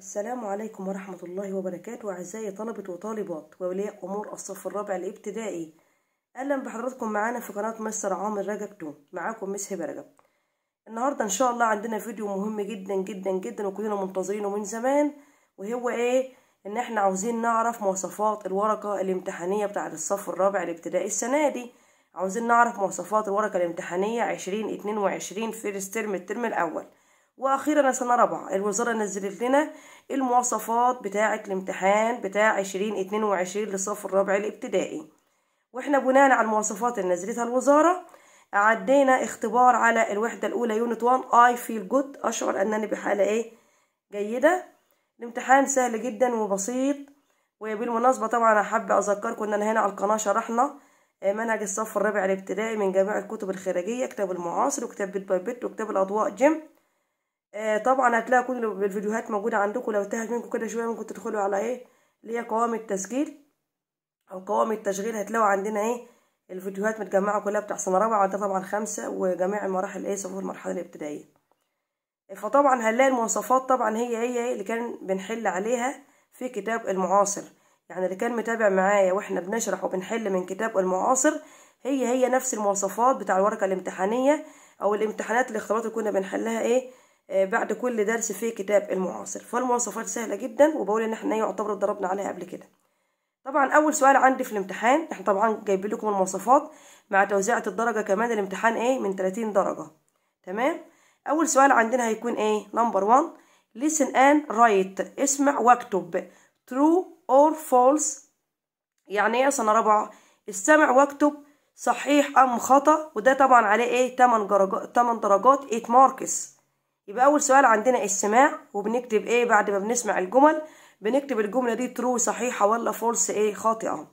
السلام عليكم ورحمة الله وبركاته أعزائي طلبة وطالبات وأولياء أمور الصف الرابع الابتدائي أهلا بحضراتكم معانا في قناة مستر عامر رجب تو معاكم مس هبة رجب النهاردة إن شاء الله عندنا فيديو مهم جدا جدا جدا وكلنا منتظرينه من زمان وهو إيه إن إحنا عاوزين نعرف مواصفات الورقة الامتحانية بتاعة الصف الرابع الابتدائي السنة دي عاوزين نعرف مواصفات الورقة الامتحانية عشرين اتنين وعشرين فيرست ترم الترم الأول واخيرا سنه رابعه الوزاره نزلت لنا المواصفات بتاعه الامتحان بتاع 2022 للصف الرابع الابتدائي واحنا بناء على المواصفات اللي نزلتها الوزاره عدينا اختبار على الوحده الاولى يونت 1 اي فيل جود اشعر انني بحاله ايه جيده الامتحان سهل جدا وبسيط وبالمناسبه طبعا احب اذكركم ان انا هنا على القناه شرحنا آه، منهج الصف الرابع الابتدائي من جميع الكتب الخارجيه كتاب المعاصر وكتاب بيت باي بيت وكتاب الاضواء جيم آه طبعا هتلاقي كل الفيديوهات موجودة عندكم لو تاهت منكم كده شوية ممكن تدخلوا على ايه اللي هي قوام التسجيل او قوام التشغيل هتلاقوا عندنا ايه الفيديوهات متجمعة كلها بتاع سنة رابعة وده طبعا خمسة وجميع المراحل ايه صفوف المرحلة الابتدائية آه، فطبعا هنلاقي المواصفات طبعا هي هي اللي كان بنحل عليها في كتاب المعاصر يعني اللي كان متابع معايا واحنا بنشرح وبنحل من كتاب المعاصر هي هي نفس المواصفات بتاع الورقة الامتحانية او الامتحانات الاختبارات اللي كنا بنحلها ايه آه، بعد كل درس في كتاب المعاصر فالمواصفات سهله جدا وبقول ان احنا يعتبر ضربنا عليها قبل كده طبعا اول سؤال عندي في الامتحان احنا طبعا جايبين لكم المواصفات مع توزيعه الدرجه كمان الامتحان ايه من 30 درجه تمام اول سؤال عندنا هيكون ايه نمبر 1 listen and write اسمع واكتب true or false يعني ايه سنه رابعه استمع واكتب صحيح ام خطا وده طبعا عليه ايه 8 درجات 8 درجات 8 ماركس يبقى اول سؤال عندنا السماع وبنكتب ايه بعد ما بنسمع الجمل بنكتب الجمله دي ترو صحيحه ولا فولس ايه خاطئه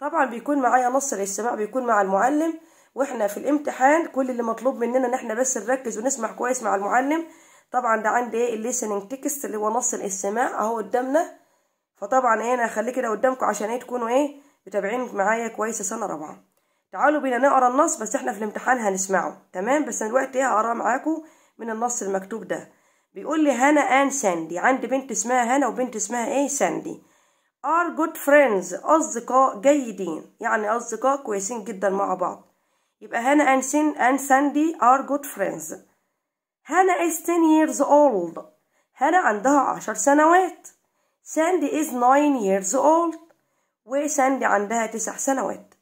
طبعا بيكون معايا نص للسماع بيكون مع المعلم واحنا في الامتحان كل اللي مطلوب مننا ان احنا بس نركز ونسمع كويس مع المعلم طبعا ده عندي ايه الليسننج تكست اللي هو نص الاستماع اهو قدامنا فطبعا ايه انا هخليه كده قدامكم عشان ايه تكونوا ايه متابعين معايا كويس سنه رابعه تعالوا بينا نقرا النص بس احنا في الامتحان هنسمعه تمام بس انا دلوقتي ايه هقراه معاكم من النص المكتوب ده بيقول لي هنا ان ساندي عندي بنت اسمها هنا وبنت اسمها ايه ساندي ار جود فريندز اصدقاء جيدين يعني اصدقاء كويسين جدا مع بعض يبقى هنا ان سين ان ساندي ار جود فريندز هانا از 10 years old هنا عندها عشر سنوات ساندي از 9 years old وساندي عندها تسع سنوات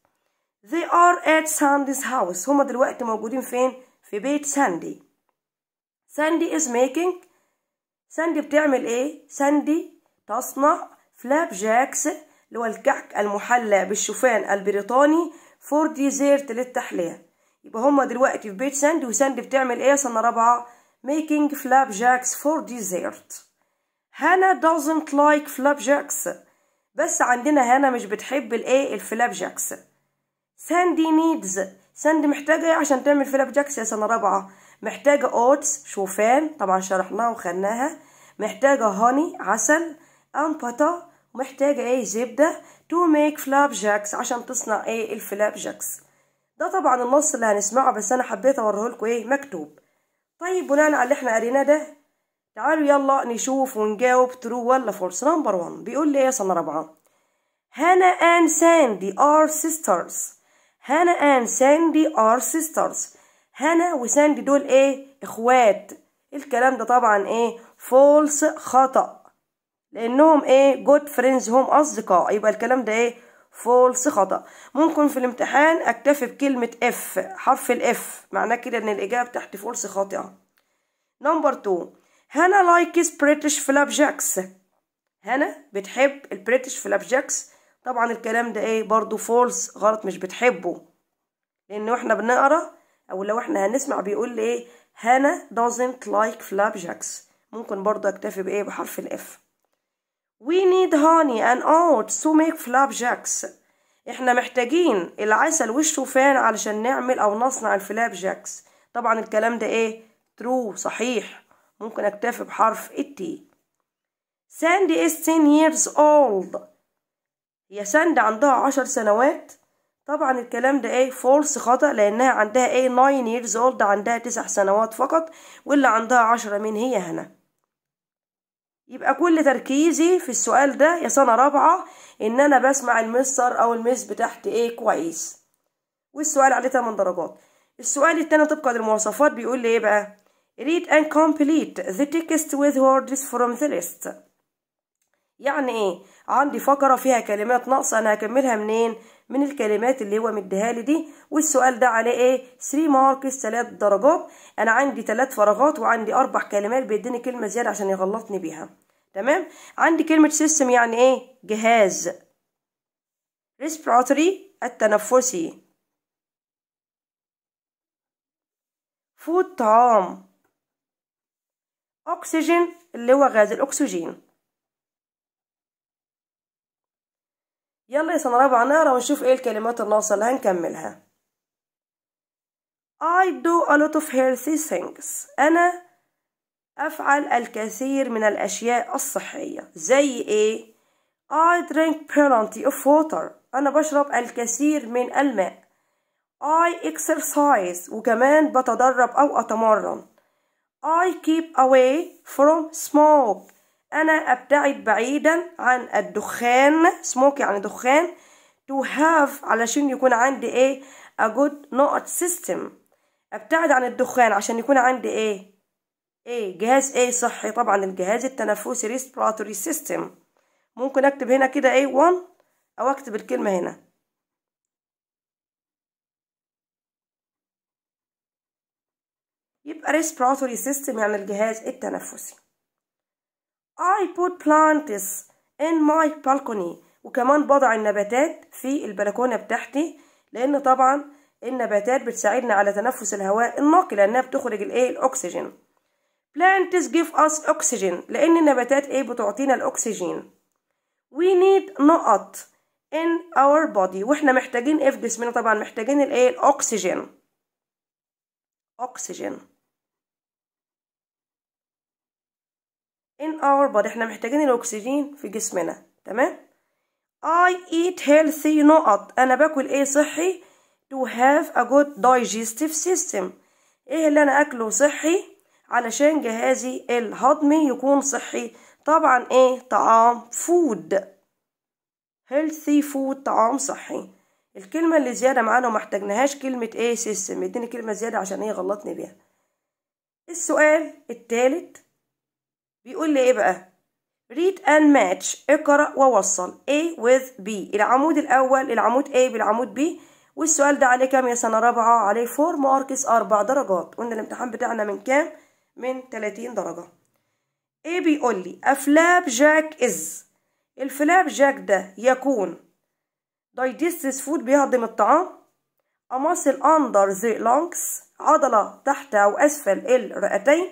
they are at ساندي's house هما دلوقتي موجودين فين في بيت ساندي ساندي از ميكينج ساندي بتعمل ايه ساندي تصنع فلاب جاكس اللي هو الكعك المحلى بالشوفان البريطاني فور ديزيرت للتحليه يبقى هما دلوقتي في بيت ساندي وساندي بتعمل ايه سنه رابعه ميكينج فلاب جاكس فور ديزيرت هانا دوزنت لايك فلاب جاكس بس عندنا هانا مش بتحب الايه الفلاب جاكس ساندي نيدز ساندي محتاجه ايه عشان تعمل فلاب جاكس يا سنه رابعه محتاجة اوتس شوفان طبعا شرحناها وخدناها محتاجة هوني عسل أنبطة ومحتاجة ايه زبدة تو ميك فلاب جاكس عشان تصنع ايه الفلاب جاكس ده طبعا النص اللي هنسمعه بس انا حبيت اوريه لكم ايه مكتوب طيب بناء على اللي احنا قريناه ده تعالوا يلا نشوف ونجاوب ترو ولا فورس نمبر 1 بيقول لي ايه يا سنه رابعه هانا اند ساندي ار سيسترز هانا اند ساندي ار سيسترز هنا وساندي دول ايه اخوات الكلام ده طبعا ايه فولس خطأ لانهم ايه جود فريندز هم اصدقاء يبقى الكلام ده ايه فولس خطأ ممكن في الامتحان اكتفي بكلمة اف حرف الاف معناه كده ان الاجابة تحت فولس خاطئة نمبر 2 هنا لايكس بريتش فلابجاكس هنا بتحب البريتش فلابجاكس طبعا الكلام ده ايه برضو فولس غلط مش بتحبه لانه احنا بنقرا او لو احنا هنسمع بيقول لي ايه هانا doesn't like flapjacks ممكن برضه اكتفي بايه بحرف الاف we need honey and oats to make flapjacks احنا محتاجين العسل والشوفان علشان نعمل او نصنع الفلابجاكس طبعا الكلام ده ايه ترو صحيح ممكن اكتفي بحرف التي ساندي is 10 years old هي ساندي عندها عشر سنوات طبعا الكلام ده ايه فولس خطأ لانها عندها ايه 9 years old عندها تسع سنوات فقط واللي عندها عشرة مين هي هنا يبقى كل تركيزي في السؤال ده يا سنة رابعة ان انا بسمع المستر او المس بتاعت ايه كويس والسؤال عليه 8 درجات السؤال التاني طبقا للمواصفات بيقول لي ايه بقى read and complete the text with words from the list يعني ايه عندي فقرة فيها كلمات ناقصة انا هكملها منين من الكلمات اللي هو مديها لي دي والسؤال ده عليه ايه 3 ماركس 3 درجات انا عندي 3 فراغات وعندي اربع كلمات بيديني كلمه زياده عشان يغلطني بيها تمام عندي كلمه سيستم يعني ايه جهاز ريسبيراتوري التنفسي فود طعام اكسجين اللي هو غاز الاكسجين يلا يا سنة رابعة نقرا ونشوف ايه الكلمات الناقصة اللي هنكملها I do a lot of healthy things أنا أفعل الكثير من الأشياء الصحية زي إيه؟ I drink plenty of water أنا بشرب الكثير من الماء I exercise وكمان بتدرب أو أتمرن I keep away from smoke أنا أبتعد بعيدا عن الدخان سموك يعني دخان to have علشان يكون عندي إيه a good not system أبتعد عن الدخان عشان يكون عندي إيه إيه جهاز إيه صحي طبعا الجهاز التنفسي respiratory system ممكن أكتب هنا كده إيه 1 أو أكتب الكلمة هنا يبقى respiratory system يعني الجهاز التنفسي I put plants in my balcony وكمان بضع النباتات في البلكونة بتاعتي لأن طبعا النباتات بتساعدنا على تنفس الهواء النقي لأنها بتخرج الإيه الأكسجين plants give us oxygen لأن النباتات إيه بتعطينا الأكسجين we need نقط in our body وإحنا محتاجين إيه في جسمنا طبعا محتاجين الإيه الأكسجين أكسجين in our body احنا محتاجين الاكسجين في جسمنا تمام I eat healthy نقط انا باكل ايه صحي to have a good digestive system ايه اللي انا اكله صحي علشان جهازي الهضمي يكون صحي طبعا ايه طعام food healthy food طعام صحي الكلمة اللي زيادة معانا وما احتاجناهاش كلمة ايه system اديني كلمة زيادة عشان ايه غلطني بيها السؤال التالت بيقول لي ايه بقى read and match اقرأ ووصل A with B العمود الأول العمود A بالعمود B والسؤال ده عليه كام يا سنة رابعة عليه 4 ماركس 4 درجات قلنا الامتحان بتاعنا من كام من 30 درجة A بيقول لي أفلاب جاك إز الفلاب جاك ده يكون digests فود بيهضم الطعام أماصل under the lungs عضلة تحت أو أسفل الرئتين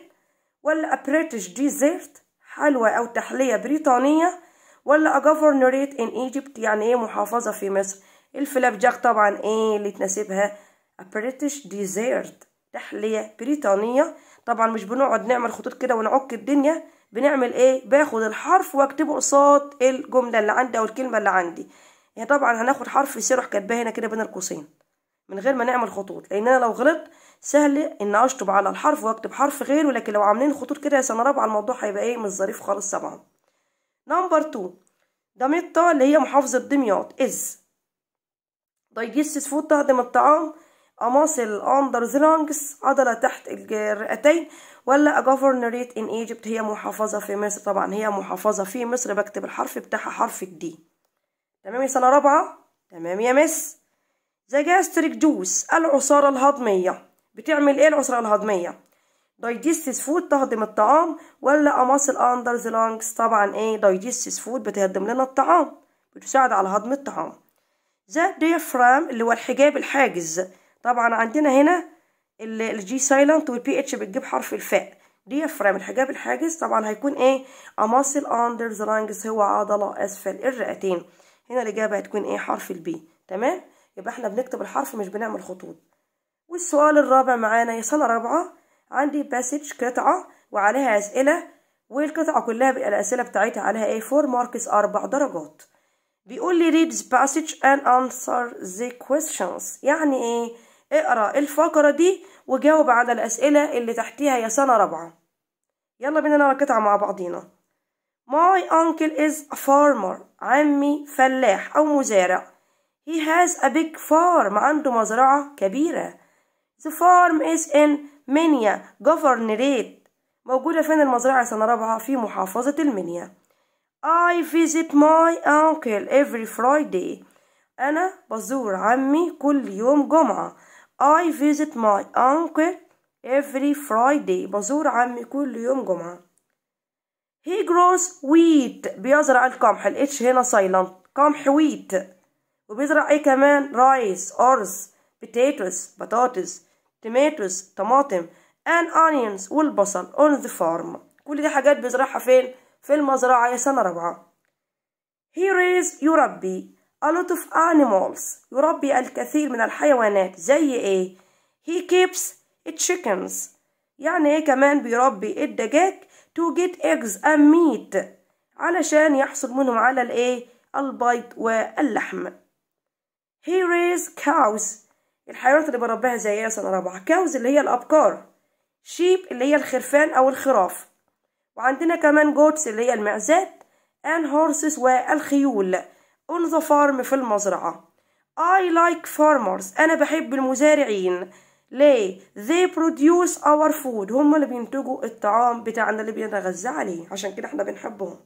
ولا أبريتش ديزيرت حلوى أو تحلية بريطانية ولا أجافرنريت إن إيجيبت يعني إيه محافظة في مصر الفلاب جاك طبعا إيه اللي تناسبها أبريتش ديزيرت تحلية بريطانية طبعا مش بنقعد نعمل خطوط كده ونعك الدنيا بنعمل ايه باخد الحرف واكتبه قصاد الجمله اللي عندي او الكلمه اللي عندي يعني طبعا هناخد حرف سيروح كاتباه هنا كده بين القوسين من غير ما نعمل خطوط لان انا لو غلطت سهل ان اشطب على الحرف واكتب حرف غيره لكن لو عاملين خطوط كده يا سنه رابعه الموضوع هيبقى ايه مش ظريف خالص طبعا نمبر 2 دميطة اللي هي محافظة دمياط إز دايجستس فود تهضم الطعام أماصل أندر the عضلة تحت الرئتين ولا أجوفرنريت إن إيجيبت هي محافظة في مصر طبعا هي محافظة في مصر بكتب الحرف بتاعها حرف الدي تمام يا سنة رابعة تمام يا مس زجاستريك جوس العصارة الهضمية بتعمل ايه العصارة الهضمية دايجستس فود تهضم الطعام ولا اماصل اندرز لانكس طبعا ايه دايجستس فود بتهضم لنا الطعام بتساعد على هضم الطعام ذا ديافرام اللي هو الحجاب الحاجز طبعا عندنا هنا الجي سايلنت والبي اتش بتجيب حرف الفاء ديافرام الحجاب الحاجز طبعا هيكون ايه اماصل اندرز لانكس هو عضله اسفل الرئتين هنا الاجابه هتكون ايه حرف البي تمام يبقى احنا بنكتب الحرف مش بنعمل خطوط والسؤال الرابع معانا يا سنة رابعة عندي باسج قطعة وعليها أسئلة والقطعة كلها الأسئلة بتاعتها عليها ايه فور ماركس أربع درجات بيقول لي read the passage and answer the questions يعني ايه اقرأ الفقرة دي وجاوب على الأسئلة اللي تحتيها يا سنة رابعة يلا بينا نقرأ القطعة مع بعضينا My uncle is a farmer عمي فلاح أو مزارع He has a big farm. عنده مزرعة كبيرة. The farm is in مينيا Governorate. موجودة فين المزرعة سنة رابعة في محافظة المنيا. I visit my uncle every Friday. أنا بزور عمي كل يوم جمعة. I visit my uncle every Friday. بزور عمي كل يوم جمعة. He grows wheat. بيزرع القمح. الإتش هنا سايلنت. قمح wheat. وبيزرع ايه كمان رايس أرز بتاتوس بطاطس tomatoes طماطم and onions والبصل on the farm كل دي حاجات بيزرعها فين في المزرعة يا سنة رابعة he raise يربي a lot of animals يربي الكثير من الحيوانات زي ايه he keeps chickens يعني ايه كمان بيربي الدجاج to get eggs and meat علشان يحصل منهم على الايه البيض واللحم he raised cows الحيوانات اللي بربيها زي ايه سنة رابعة cows اللي هي الأبقار sheep اللي هي الخرفان أو الخراف وعندنا كمان goats اللي هي المعزات and horses والخيول on the farm في المزرعة I like farmers أنا بحب المزارعين ليه they produce our food هم اللي بينتجوا الطعام بتاعنا اللي بنتغذى عليه عشان كده احنا بنحبهم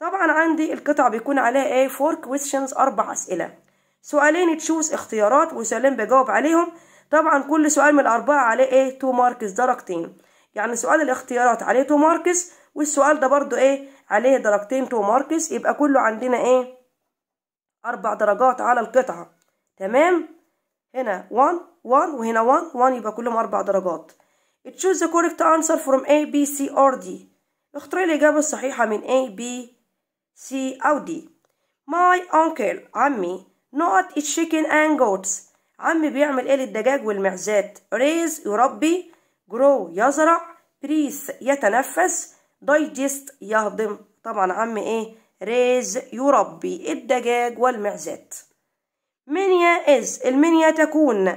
طبعا عندي القطع بيكون عليها ايه four questions أربع أسئلة سؤالين تشوز اختيارات وسؤالين بجاوب عليهم طبعا كل سؤال من الأربعة عليه ايه تو ماركس درجتين يعني سؤال الاختيارات عليه تو ماركس والسؤال ده برضو ايه عليه درجتين تو ماركس يبقى كله عندنا ايه أربع درجات على القطعة تمام هنا 1 1 وهنا 1 1 يبقى كلهم أربع درجات تشوز ذا كوركت أنسر فروم اي بي سي or دي اختاري الإجابة الصحيحة من اي بي سي أو دي My uncle عمي not eat chicken and goats عم بيعمل ايه للدجاج والمعزات ريز يربي grow يزرع breathe يتنفس digest يهضم طبعا عم ايه ريز يربي الدجاج والمعزات منيا از المنيا تكون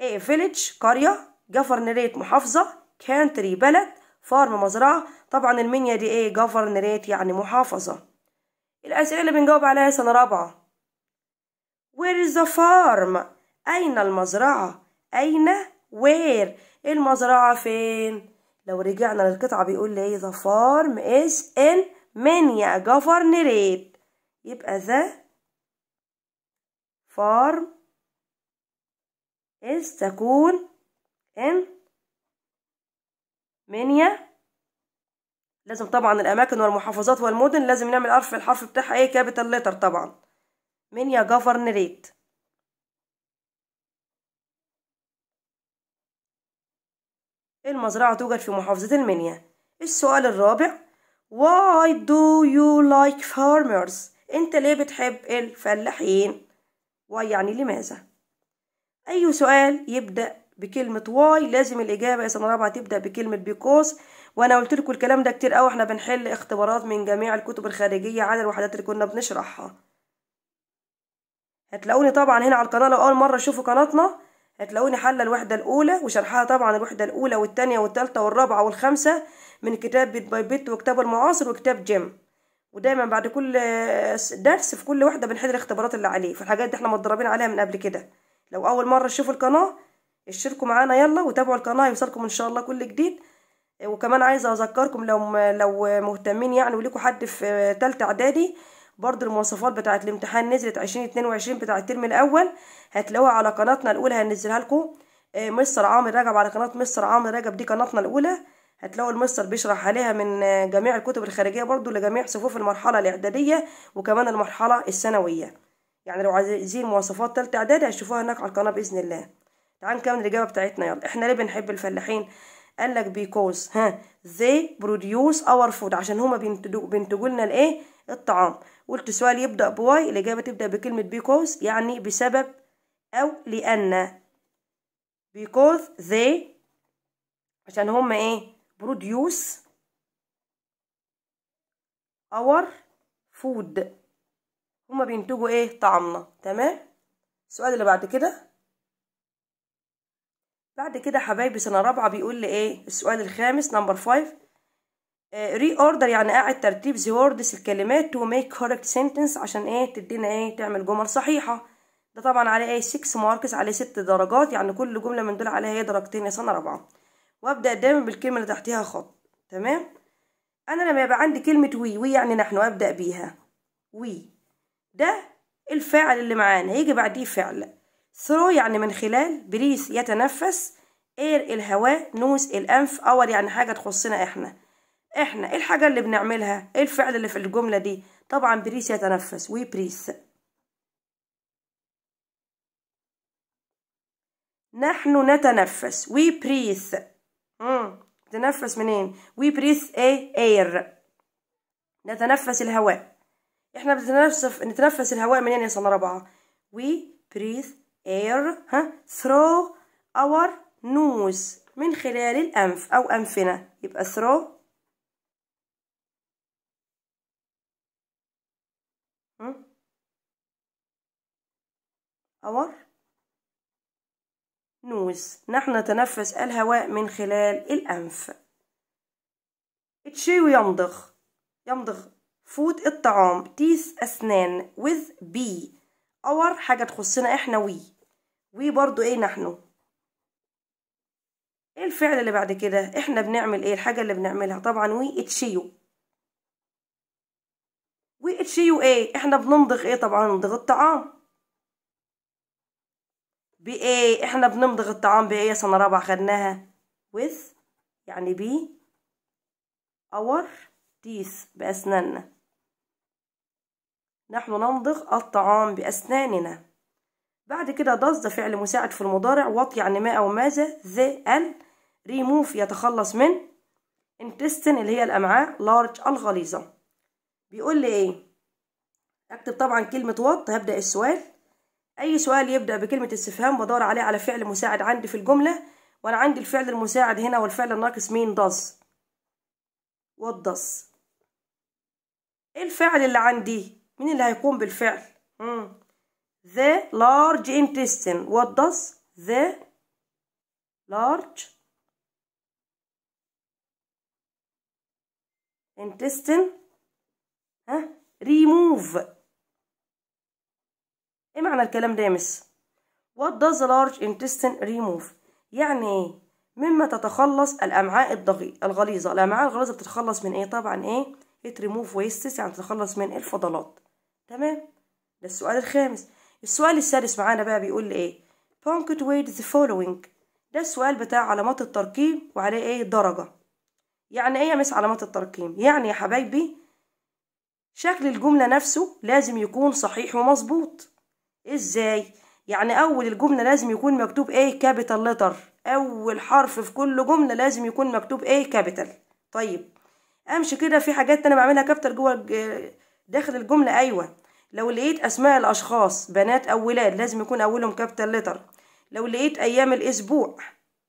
ايه village قرية government محافظة country بلد فارم مزرعة طبعا المنيا دي ايه government يعني محافظة الأسئلة اللي بنجاوب عليها سنة رابعة Where is the farm أين المزرعة أين where إيه المزرعة فين لو رجعنا للقطعة بيقول لي the farm is in mania governorate يبقى the farm is تكون in منيا لازم طبعا الأماكن والمحافظات والمدن لازم نعمل حرف الحرف بتاعها ايه كابيتال لتر طبعا من يا جفرنريت إيه المزرعة توجد في محافظة المنيا إيه السؤال الرابع Why do you like farmers؟ انت ليه بتحب الفلاحين؟ Why يعني لماذا؟ أي سؤال يبدأ بكلمة واي لازم الإجابة يا سنة رابعة تبدأ بكلمة بيكوز وأنا قلت لكم الكلام ده كتير أوي إحنا بنحل اختبارات من جميع الكتب الخارجية على الوحدات اللي كنا بنشرحها هتلاقوني طبعا هنا على القناة لو أول مرة تشوفوا قناتنا هتلاقوني حل الوحدة الأولى وشرحها طبعا الوحدة الأولى والثانيه والثالثه والرابعة والخامسة من كتاب بيت باي بيت وكتاب المعاصر وكتاب جيم ودايما بعد كل درس في كل وحده بنحل الاختبارات اللي عليه فالحاجات دي احنا متدربين عليها من قبل كده لو أول مرة تشوفوا القناة اشتركوا معانا يلا وتابعوا القناة يوصلكم إن شاء الله كل جديد وكمان عايزة أذكركم لو لو مهتمين يعني وليكوا حد في تالتة إعدادي برضو المواصفات بتاعة الامتحان نزلت عشرين اتنين وعشرين بتاع الترم الأول هتلاقوها على قناتنا الأولى هننزلها لكم آه، مستر عامر رجب على قناة مستر عامر رجب دي قناتنا الأولى هتلاقوا المستر بيشرح عليها من آه، جميع الكتب الخارجية برضو لجميع صفوف المرحلة الإعدادية وكمان المرحلة الثانوية يعني لو عايزين مواصفات تالتة إعدادي هتشوفوها هناك على القناة بإذن الله تعالى نكمل الإجابة بتاعتنا يلا إحنا ليه بنحب الفلاحين؟ قال لك بيكوز ها they produce our food عشان هما بينتجوا لنا الإيه؟ الطعام قلت سؤال يبدأ بواي الإجابة تبدأ بكلمة because يعني بسبب أو لأن because they عشان هم إيه produce our food هما بينتجوا إيه طعمنا تمام السؤال اللي بعد كده بعد كده حبايبي سنة رابعة بيقول لي إيه السؤال الخامس نمبر فايف ري آه، اوردر يعني قاعد ترتيب ذا ووردز الكلمات تو ميك كوركت سنتنس عشان ايه تدينا ايه تعمل جمل صحيحه ده طبعا عليه ايه 6 ماركس عليه 6 درجات يعني كل جمله من دول عليها ايه درجتين يا سنه رابعه وابدا دايما بالكلمه اللي تحتها خط تمام انا لما يبقى عندي كلمه وي وي يعني نحن ابدا بيها وي ده الفاعل اللي معانا هيجي بعديه فعل ثرو يعني من خلال بريث يتنفس اير الهواء نوز الانف اور يعني حاجه تخصنا احنا احنا ايه الحاجة اللي بنعملها ايه الفعل اللي في الجملة دي طبعا بريس يتنفس وي بريس نحن نتنفس وي بريس تنفس منين وي بريس ايه اير نتنفس الهواء احنا بنتنفس نتنفس الهواء منين يا سنة رابعة وي بريث اير ها ثرو اور نوز من خلال الانف او انفنا يبقى ثرو أور نوز نحن نتنفس الهواء من خلال الأنف تشيو يمضغ يمضغ فود الطعام تيس أسنان with بي اور حاجة تخصنا احنا وي وي برضو ايه نحن ايه الفعل اللي بعد كده احنا بنعمل ايه الحاجة اللي بنعملها طبعا وي اتشيو وي اتشيو ايه احنا بنمضغ ايه طبعا نمضغ الطعام بايه احنا بنمضغ الطعام بايه سنة رابعة خدناها with يعني بي اور teeth بأسناننا نحن نمضغ الطعام بأسناننا بعد كده does ده فعل مساعد في المضارع what يعني ما أو ماذا the ال remove يتخلص من intestine اللي هي الأمعاء large الغليظة بيقول لي ايه اكتب طبعا كلمة what هبدأ السؤال أي سؤال يبدأ بكلمة استفهام بدور عليه على فعل مساعد عندي في الجملة وأنا عندي الفعل المساعد هنا والفعل الناقص مين does what does إيه الفعل اللي عندي مين اللي هيقوم بالفعل مم. the large intestine what does the large intestine ها remove ايه معنى الكلام ده يا مس what does large intestine remove يعني ايه مما تتخلص الامعاء الضغي... الغليظه الامعاء الغليظه بتتخلص من ايه طبعا ايه it remove wastes يعني تتخلص من الفضلات تمام ده السؤال الخامس السؤال السادس معانا بقى بيقول لي ايه punctuate the following ده السؤال بتاع علامات الترقيم وعليه ايه درجه يعني ايه يا مس علامات الترقيم يعني يا حبايبي شكل الجمله نفسه لازم يكون صحيح ومظبوط ازاي يعني اول الجمله لازم يكون مكتوب ايه كابيتال لتر اول حرف في كل جمله لازم يكون مكتوب ايه كابيتال طيب امشي كده في حاجات انا بعملها كابيتال جوه داخل الجمله ايوه لو لقيت اسماء الاشخاص بنات او ولاد لازم يكون اولهم كابيتال لتر لو لقيت ايام الاسبوع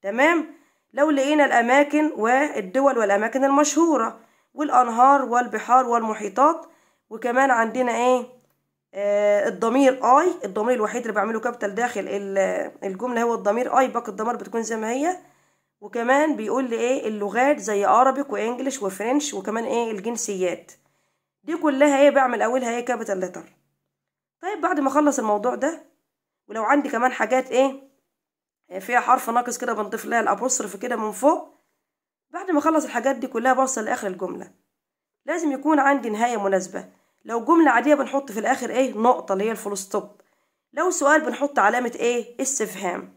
تمام لو لقينا الاماكن والدول والاماكن المشهوره والانهار والبحار والمحيطات وكمان عندنا ايه آه، الضمير اي الضمير الوحيد اللي بعمله كابيتال داخل الجمله هو الضمير اي باقي الضمائر بتكون زي ما هي وكمان بيقول لي ايه اللغات زي عربيك وانجلش وفرنش وكمان ايه الجنسيات دي كلها ايه بعمل اولها ايه كابيتال لتر طيب بعد ما اخلص الموضوع ده ولو عندي كمان حاجات ايه فيها حرف ناقص كده بنضيف لها الابوستروف كده من فوق بعد ما اخلص الحاجات دي كلها بوصل لاخر الجمله لازم يكون عندي نهايه مناسبه لو جملة عادية بنحط في الآخر إيه نقطة اللي هي الفول ستوب لو سؤال بنحط علامة إيه استفهام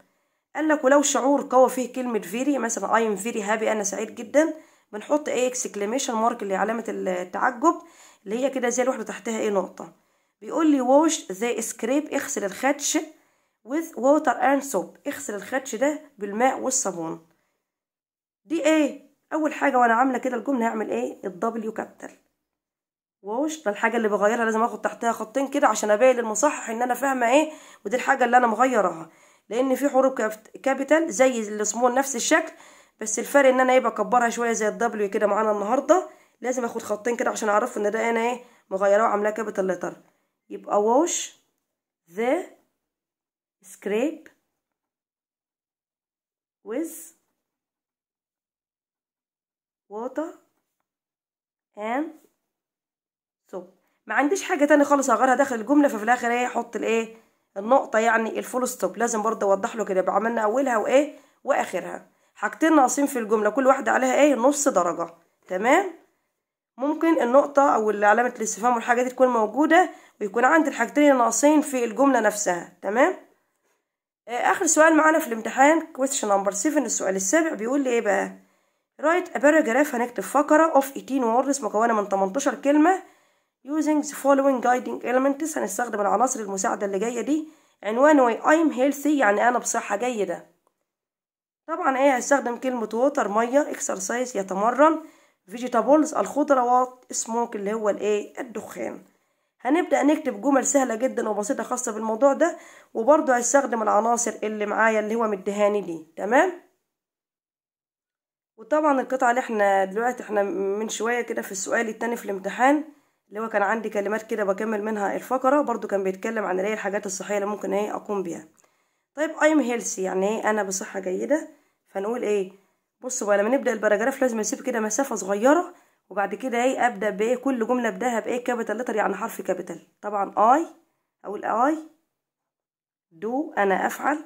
قال لك ولو شعور قوى فيه كلمة فيري مثلا I am very happy أنا سعيد جدا بنحط إيه اكسكليميشن مارك اللي علامة التعجب اللي هي كده زي الوحدة تحتها إيه نقطة بيقول لي واش ذا سكريب اغسل الخدش with water and soap اغسل الخدش ده بالماء والصابون دي ايه اول حاجه وانا عامله كده الجمله هعمل ايه الدبليو كابيتال وقشطه الحاجه اللي بغيرها لازم اخد تحتها خطين كده عشان ابين للمصحح ان انا فاهمه ايه ودي الحاجه اللي انا مغيرها لان في حروف كابيتال زي السمول نفس الشكل بس الفرق ان انا ايه بكبرها شويه زي الدبليو كده معانا النهارده لازم اخد خطين كده عشان اعرف ان ده انا ايه مغيراه وعاملاه كابيتال لتر يبقى واش ذا سكريب ويز ووتر اند ستوب ما عنديش حاجه تاني خالص هغيرها داخل الجمله ففي الاخر ايه احط الايه النقطه يعني الفول ستوب لازم برضه اوضح له كده يبقى عملنا اولها وايه واخرها حاجتين ناقصين في الجمله كل واحده عليها ايه نص درجه تمام ممكن النقطة أو علامة الاستفهام والحاجة دي تكون موجودة ويكون عندي الحاجتين الناقصين في الجملة نفسها تمام آه، آخر سؤال معانا في الامتحان كويستشن نمبر 7 السؤال السابع بيقول لي إيه بقى رايت ا هنكتب فقرة اوف 18 words مكونة من 18 كلمة using the following guiding elements هنستخدم العناصر المساعدة اللي جاية دي عنوان واي I'm healthy يعني أنا بصحة جيدة طبعا ايه هستخدم كلمة water مية exercise يتمرن vegetables الخضروات smoke اللي هو الايه الدخان هنبدأ نكتب جمل سهلة جدا وبسيطة خاصة بالموضوع ده وبرضه هستخدم العناصر اللي معايا اللي هو مديهاني دي تمام وطبعا القطعة اللي احنا دلوقتي احنا من شوية كده في السؤال التاني في الامتحان اللي هو كان عندي كلمات كده بكمل منها الفقرة برضو كان بيتكلم عن ايه الحاجات الصحية اللي ممكن ايه اقوم بيها طيب ايم هيلسي يعني ايه انا بصحة جيدة فنقول ايه بصوا بقى لما نبدأ الباراجراف لازم نسيب كده مسافة صغيرة وبعد كده ايه ابدأ بايه كل جملة ابدأها بايه كابيتال لتر يعني حرف كابيتال طبعا اي اقول اي دو انا افعل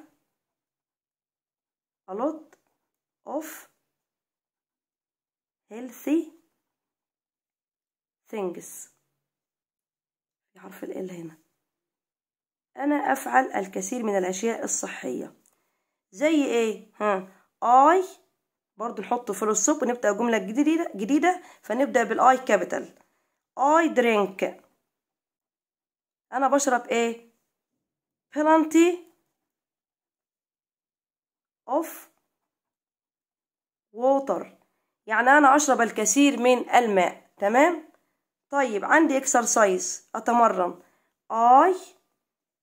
a lot of healthy things حرف ال هنا انا افعل الكثير من الاشياء الصحيه زي ايه ها اي برضو نحط الصب ونبدا جمله جديده جديده فنبدا بالاي كابيتال اي درينك انا بشرب ايه بلانتي اوف ووتر يعني انا اشرب الكثير من الماء تمام طيب عندي اكسرسايز اتمرن اي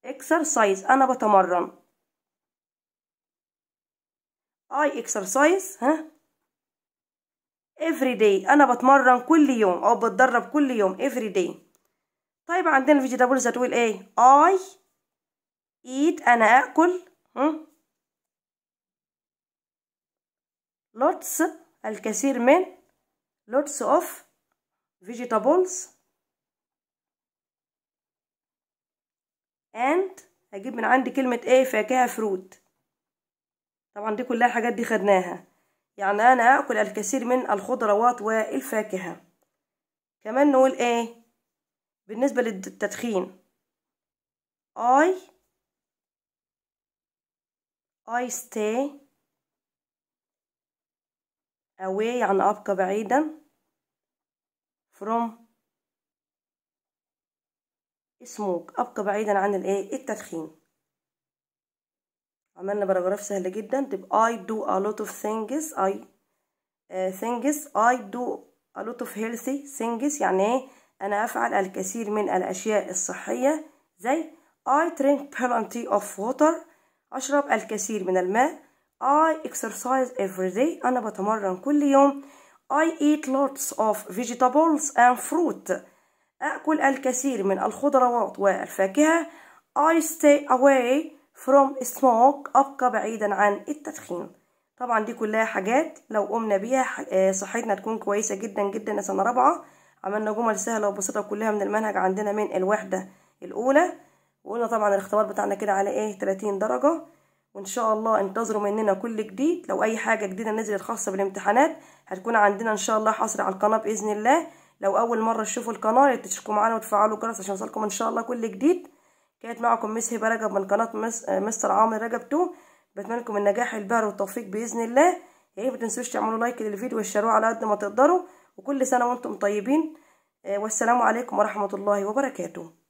اكسرسايز انا بتمرن اي اكسرسايز ها افري داي انا بتمرن كل يوم او بتدرب كل يوم افري داي طيب عندنا الفيجيتابلز هتقول ايه اي ايت انا اكل ها لوتس الكثير من لوتس اوف vegetables and هجيب من عندي كلمة ايه فاكهة فروت طبعا دي كلها حاجات دي خدناها يعني انا اكل الكثير من الخضروات والفاكهة كمان نقول ايه بالنسبة للتدخين I I stay away يعني أبقى بعيدا from smoke ابقى بعيدا عن الايه التدخين عملنا باراجراف سهل جدا تبقى I do a lot of things I آه، things I do a lot of healthy things يعني ايه انا افعل الكثير من الاشياء الصحية زي I drink plenty of water اشرب الكثير من الماء I exercise every day انا بتمرن كل يوم I eat lots of vegetables and fruit أكل الكثير من الخضروات والفاكهة I stay away from smoke أبقى بعيدا عن التدخين طبعا دي كلها حاجات لو قمنا بيها آه، صحتنا تكون كويسة جدا جدا سنة رابعة عملنا جمل سهلة وبسيطة كلها من المنهج عندنا من الوحدة الأولى وقلنا طبعا الاختبار بتاعنا كده على ايه 30 درجة وان شاء الله انتظروا مننا كل جديد لو اي حاجه جديده نزلت خاصه بالامتحانات هتكون عندنا ان شاء الله حصر على القناه باذن الله لو اول مره تشوفوا القناه تشتركوا معانا وتفعلوا الجرس عشان يوصلكم ان شاء الله كل جديد كانت معكم مس هبه رجب من قناه آه، مستر عامر رجب 2 بتمنى لكم النجاح البهر والتوفيق باذن الله يا يعني ريت ما تنسوش تعملوا لايك للفيديو وتشتروه على قد ما تقدروا وكل سنه وانتم طيبين آه، والسلام عليكم ورحمه الله وبركاته